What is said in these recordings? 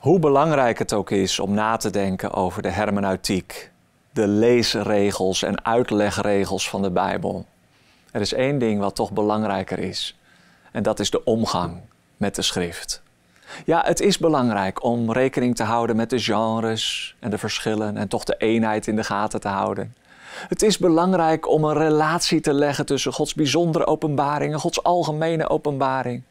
Hoe belangrijk het ook is om na te denken over de hermeneutiek, de leesregels en uitlegregels van de Bijbel. Er is één ding wat toch belangrijker is, en dat is de omgang met de schrift. Ja, het is belangrijk om rekening te houden met de genres en de verschillen en toch de eenheid in de gaten te houden. Het is belangrijk om een relatie te leggen tussen Gods bijzondere openbaring en Gods algemene openbaring.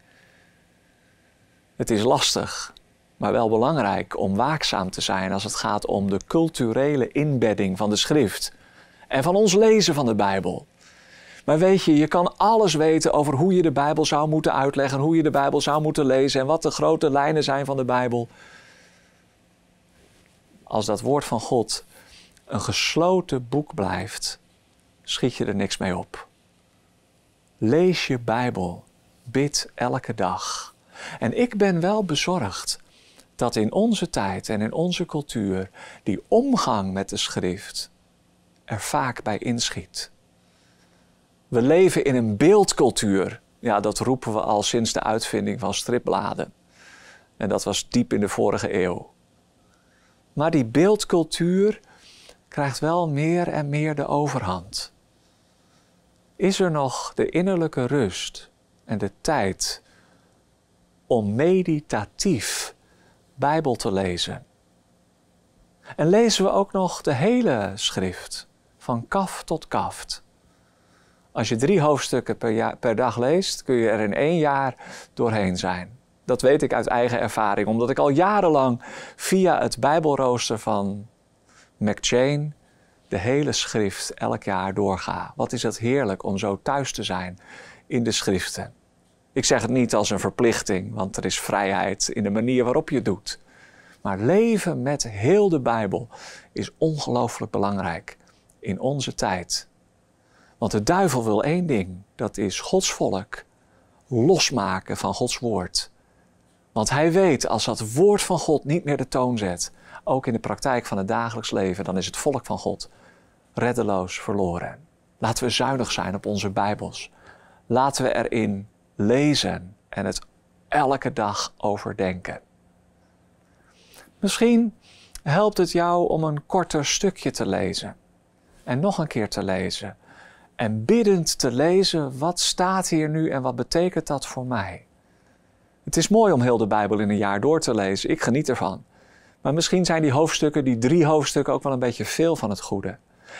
Het is lastig, maar wel belangrijk om waakzaam te zijn als het gaat om de culturele inbedding van de schrift en van ons lezen van de Bijbel. Maar weet je, je kan alles weten over hoe je de Bijbel zou moeten uitleggen, hoe je de Bijbel zou moeten lezen en wat de grote lijnen zijn van de Bijbel. Als dat woord van God een gesloten boek blijft, schiet je er niks mee op. Lees je Bijbel, bid elke dag. En ik ben wel bezorgd dat in onze tijd en in onze cultuur die omgang met de schrift er vaak bij inschiet. We leven in een beeldcultuur. Ja, dat roepen we al sinds de uitvinding van stripbladen. En dat was diep in de vorige eeuw. Maar die beeldcultuur krijgt wel meer en meer de overhand. Is er nog de innerlijke rust en de tijd om meditatief Bijbel te lezen. En lezen we ook nog de hele schrift, van kaf tot kaft. Als je drie hoofdstukken per, per dag leest, kun je er in één jaar doorheen zijn. Dat weet ik uit eigen ervaring, omdat ik al jarenlang via het Bijbelrooster van McChain de hele schrift elk jaar doorga. Wat is het heerlijk om zo thuis te zijn in de schriften. Ik zeg het niet als een verplichting, want er is vrijheid in de manier waarop je het doet. Maar leven met heel de Bijbel is ongelooflijk belangrijk in onze tijd. Want de duivel wil één ding, dat is Gods volk losmaken van Gods woord. Want hij weet, als dat woord van God niet meer de toon zet, ook in de praktijk van het dagelijks leven, dan is het volk van God reddeloos verloren. Laten we zuinig zijn op onze Bijbels. Laten we erin lezen en het elke dag overdenken. Misschien helpt het jou om een korter stukje te lezen en nog een keer te lezen en biddend te lezen wat staat hier nu en wat betekent dat voor mij. Het is mooi om heel de Bijbel in een jaar door te lezen, ik geniet ervan. Maar misschien zijn die hoofdstukken, die drie hoofdstukken, ook wel een beetje veel van het goede.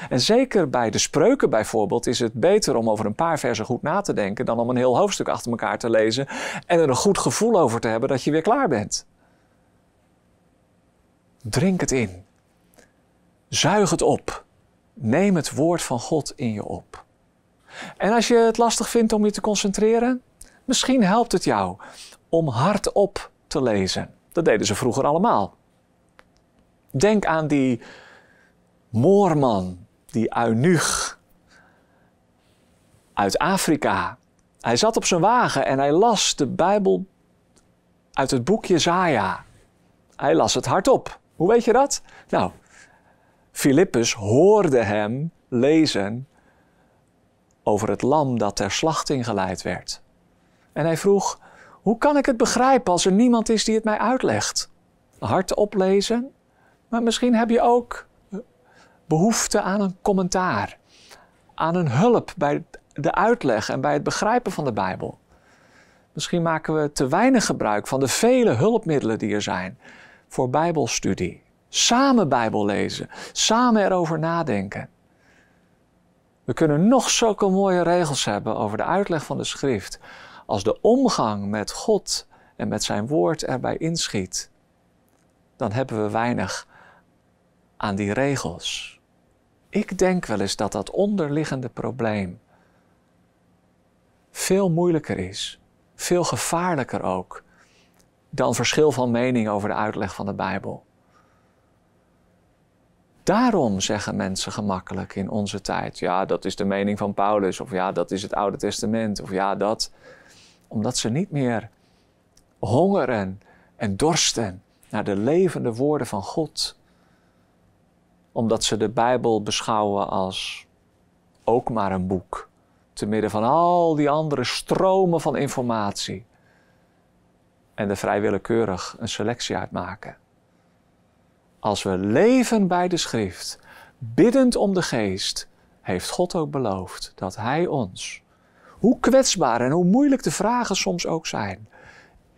En zeker bij de spreuken bijvoorbeeld is het beter om over een paar versen goed na te denken dan om een heel hoofdstuk achter elkaar te lezen en er een goed gevoel over te hebben dat je weer klaar bent. Drink het in. Zuig het op. Neem het woord van God in je op. En als je het lastig vindt om je te concentreren, misschien helpt het jou om hardop te lezen. Dat deden ze vroeger allemaal. Denk aan die Moorman, die Aunug uit Afrika. Hij zat op zijn wagen en hij las de Bijbel uit het boek Jezaja. Hij las het hardop. Hoe weet je dat? Nou, Filippus hoorde hem lezen over het lam dat ter slachting geleid werd. En hij vroeg: Hoe kan ik het begrijpen als er niemand is die het mij uitlegt? Hardop lezen, maar misschien heb je ook behoefte aan een commentaar, aan een hulp bij de uitleg en bij het begrijpen van de Bijbel. Misschien maken we te weinig gebruik van de vele hulpmiddelen die er zijn voor Bijbelstudie. Samen Bijbel lezen, samen erover nadenken. We kunnen nog zulke mooie regels hebben over de uitleg van de schrift, als de omgang met God en met zijn woord erbij inschiet, dan hebben we weinig aan die regels. Ik denk wel eens dat dat onderliggende probleem veel moeilijker is, veel gevaarlijker ook, dan verschil van mening over de uitleg van de Bijbel. Daarom zeggen mensen gemakkelijk in onze tijd: ja, dat is de mening van Paulus, of ja, dat is het Oude Testament, of ja, dat. Omdat ze niet meer hongeren en dorsten naar de levende woorden van God omdat ze de Bijbel beschouwen als ook maar een boek. Te midden van al die andere stromen van informatie. En er vrij een selectie uitmaken. Als we leven bij de schrift, biddend om de geest, heeft God ook beloofd dat Hij ons, hoe kwetsbaar en hoe moeilijk de vragen soms ook zijn,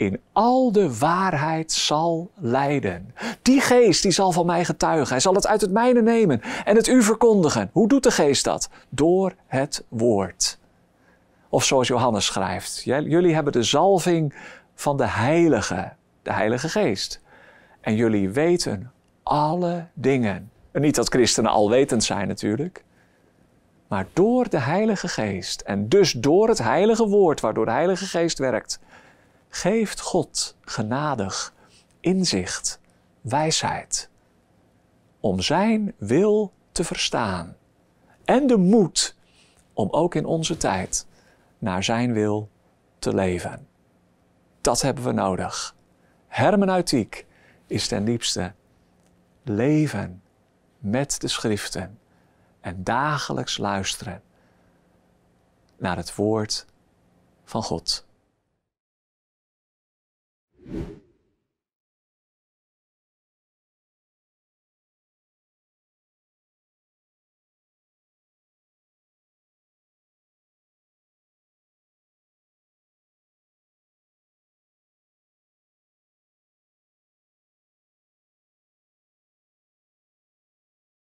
in al de waarheid zal leiden. Die geest die zal van mij getuigen. Hij zal het uit het mijne nemen en het u verkondigen. Hoe doet de geest dat? Door het woord. Of zoals Johannes schrijft: Jullie hebben de zalving van de Heilige, de Heilige Geest. En jullie weten alle dingen. En niet dat christenen alwetend zijn natuurlijk. Maar door de Heilige Geest en dus door het Heilige Woord, waardoor de Heilige Geest werkt, geeft God genadig inzicht, wijsheid, om Zijn wil te verstaan en de moed om ook in onze tijd naar Zijn wil te leven. Dat hebben we nodig. Hermeneutiek is ten diepste leven met de schriften en dagelijks luisteren naar het woord van God.